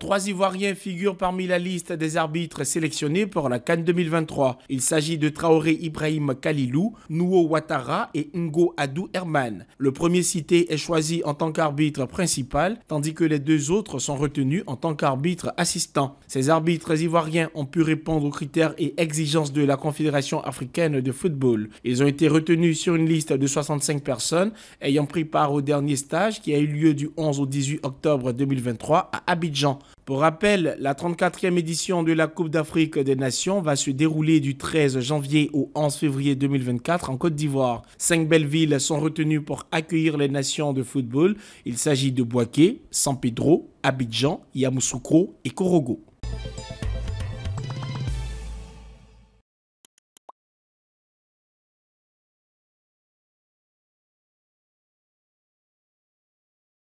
Trois Ivoiriens figurent parmi la liste des arbitres sélectionnés pour la Cannes 2023. Il s'agit de Traoré Ibrahim Kalilou, Nouo Ouattara et Ngo Adou Herman. Le premier cité est choisi en tant qu'arbitre principal, tandis que les deux autres sont retenus en tant qu'arbitres assistants. Ces arbitres ivoiriens ont pu répondre aux critères et exigences de la Confédération africaine de football. Ils ont été retenus sur une liste de 65 personnes ayant pris part au dernier stage qui a eu lieu du 11 au 18 octobre 2023 à Abidjan. Pour rappel, la 34e édition de la Coupe d'Afrique des Nations va se dérouler du 13 janvier au 11 février 2024 en Côte d'Ivoire. Cinq belles villes sont retenues pour accueillir les nations de football. Il s'agit de Boaké, San Pedro, Abidjan, Yamoussoukro et Korogo.